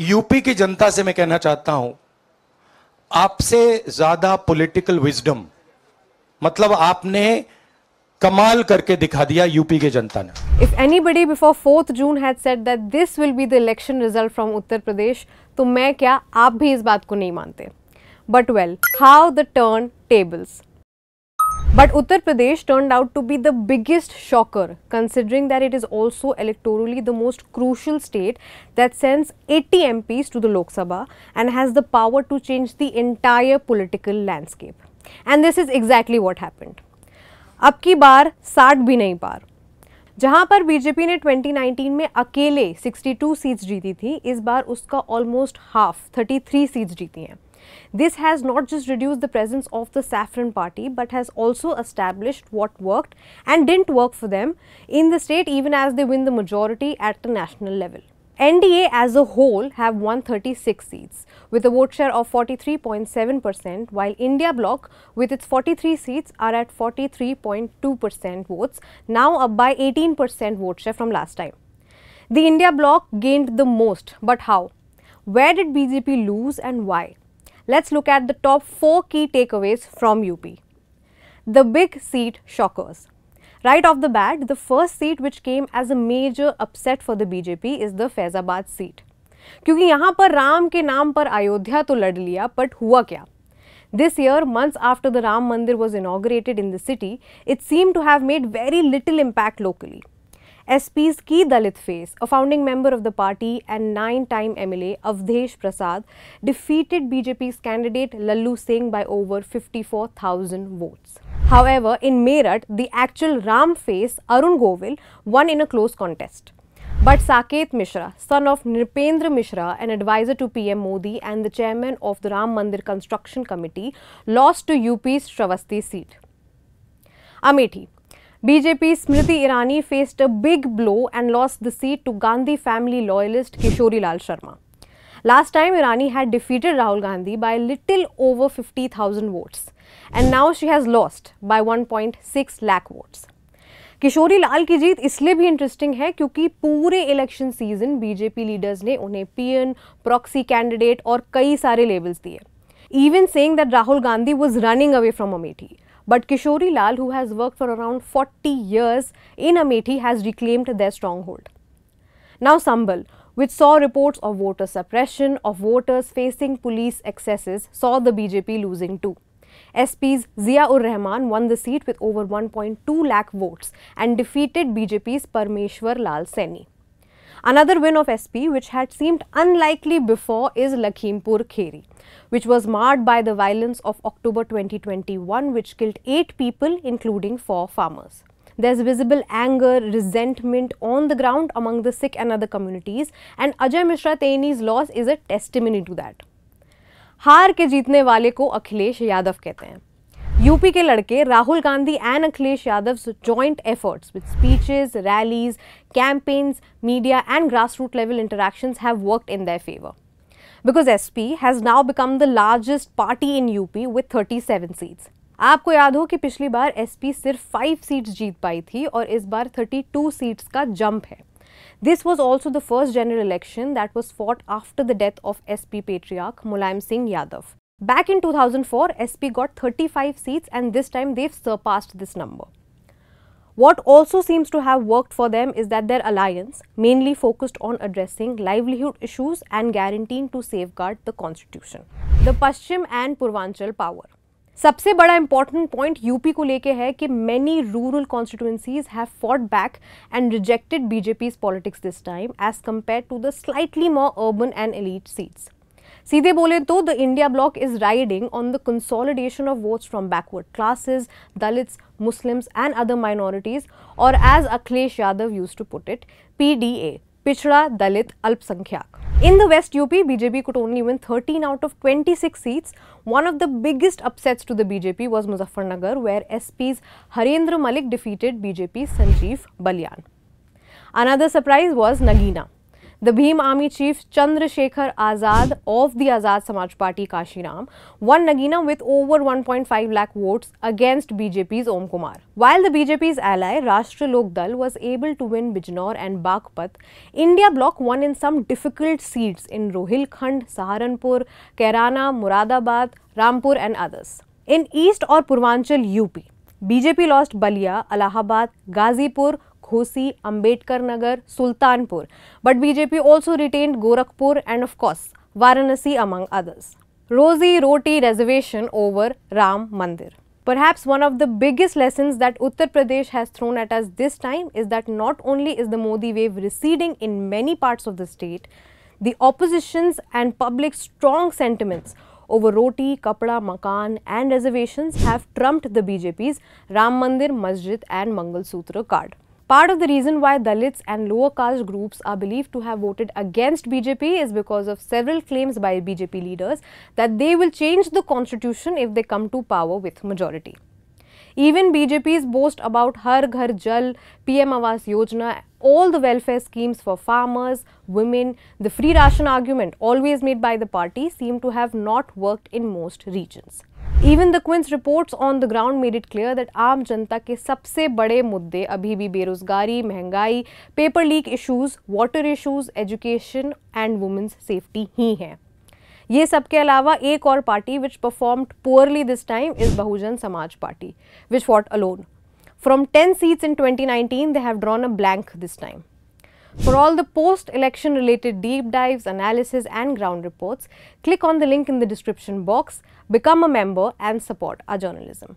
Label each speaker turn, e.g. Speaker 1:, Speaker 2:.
Speaker 1: UP की जनता से मैं कहना चाहता हूं आपसे ज्यादा पॉलिटिकल विजडम मतलब आपने कमाल करके दिखा दिया यूपी के जनता ने if anybody before fourth June had said that this will be the election result from Uttar Pradesh तो मैं क्या आप भी इस बात को नहीं मानते but well how the turn tables But Uttar Pradesh turned out to be the biggest shocker, considering that it is also electorally the most crucial state that sends 80 MPs to the Lok Sabha and has the power to change the entire political landscape. And this is exactly what happened. अब की बार साठ भी नहीं पार जहां पर BJP ने 2019 में अकेले 62 सीट्स जीती थी इस बार उसका ऑलमोस्ट हाफ 33 सीट्स जीती हैं This has not just reduced the presence of the saffron party, but has also established what worked and didn't work for them in the state even as they win the majority at the national level. NDA as a whole have won thirty six seats with a vote share of 43.7% while India bloc with its 43 seats are at 43.2% votes now up by 18% vote share from last time. The India bloc gained the most but how? Where did BJP lose and why? let's look at the top 4 key takeaways from UP. The big seat shockers. Right off the bat, the first seat which came as a major upset for the BJP is the Faizabad seat. क्योंकि यहाँ पर राम के नाम पर अयोध्या तो लड़ लिया but This year, months after the Ram Mandir was inaugurated in the city, it seemed to have made very little impact locally. SP's key Dalit face, a founding member of the party and nine-time MLA Avdesh Prasad, defeated BJP's candidate Lallu Singh by over 54,000 votes. However, in Meerut, the actual Ram face Arun Govil won in a close contest. But Saket Mishra, son of Nirpendra Mishra, an advisor to PM Modi and the chairman of the Ram Mandir Construction Committee, lost to UP's Shravasti seat. Amethi, BJP Smriti Irani faced a big blow and lost the seat to Gandhi family loyalist Kishori Lal Sharma. Last time, Irani had defeated Rahul Gandhi by a little over 50,000 votes and now she has lost by 1.6 lakh votes. Kishori Lal ki jeet isle bhi interesting hai kyunki pure election season BJP leaders ne unhe PN, proxy candidate aur kai sare labels diye. Even saying that Rahul Gandhi was running away from Amethi. But Kishori Lal, who has worked for around 40 years in Amethi, has reclaimed their stronghold. Now Sambal, which saw reports of voter suppression, of voters facing police excesses, saw the BJP losing too. SP's Zia Ur Rahman won the seat with over 1.2 lakh votes and defeated BJP's Parmeshwar Lal Seni. Another win of SP which had seemed unlikely before is Lakhimpur Kheri which was marred by the violence of October 2021 which killed 8 people including 4 farmers. There is visible anger, resentment on the ground among the Sikh and other communities and Ajay Mishra Taini's loss is a testimony to that. हार के जीतने वाले को अखिलेश यादव कहते हैं UP के लड़के Rahul Gandhi and Akhilesh Yadav joint efforts with speeches rallies campaigns media and grass root level interactions have worked in their favour because SP has now become the largest party in UP with 37 seats. आपको याद हो कि पिछली बार SP सिर्फ 5 seats जीत पाई थी और इस बार 32 सीट्स का जंप है this was also the first general election that was fought after the death of S P patriarch Mulayam Singh Yadav Back in 2004, SP got 35 seats and this time they've surpassed this number. What also seems to have worked for them is that their alliance mainly focused on addressing livelihood issues and guaranteeing to safeguard the constitution. The Paschim and Purvanchal power. सबसे बड़ा important point UP को लेके है कि many rural constituencies have fought back and rejected BJP's politics this time as compare to the slightly more urban and elite seats सीधे बोले तो the India block is riding on the consolidation of votes from backward classes Dalits Muslims and other minorities और as Akhilesh Yadav use to put it PDA Pichhda Dalit अल्पसंख्यक in the west up bjp could only win 13 out of 26 seats one of the biggest upsets to the bjp was muzaffarnagar where sp's harendra malik defeated bjp's sanjeev balyan another surprise was nagina the Bhim army chief Chandrasekhar Azad of the Azad Samaj Party Kashiram won Nagina with over 1.5 lakh votes against BJP's Om Kumar. While the BJP's ally Rashtriya Lok Dal was able to win Bijnor and Baghpat, India bloc won in some difficult seats in Rohilkhand, Saharanpur, Kerana, Muradabad, Rampur and others. In East or Purvanchal UP, BJP lost Balia, Allahabad, Ghazipur, Ghosi, Ambedkar Nagar, Sultanpur. But BJP also retained Gorakhpur and of course Varanasi among others. Rosi Roti reservation over Ram Mandir. Perhaps one of the biggest lessons that Uttar Pradesh has thrown at us this time is that not only is the Modi wave receding in many parts of the state, the opposition's and public strong sentiments over roti, kapda, makan and reservations have trumped the BJP's Ram Mandir, Masjid and Mangal Sutra card. Part of the reason why Dalits and lower caste groups are believed to have voted against BJP is because of several claims by BJP leaders that they will change the constitution if they come to power with majority. Even BJP's boast about Har Ghar Jal, PM Awas Yojana, all the welfare schemes for farmers, women, the free ration argument always made by the party seem to have not worked in most regions. Even the क्विंस reports on the ground made it clear that आम जनता के सबसे बड़े मुद्दे अभी भी बेरोजगारी महंगाई paper leak issues water issues education and women's safety ही हैं ये सब के अलावा एक और party which performed poorly this time is Bahujan Samaj Party which fought alone from ten seats in twenty nineteen they have drawn a blank this time For all the post-election related deep dives, analysis and ground reports, click on the link in the description box, become a member and support our journalism.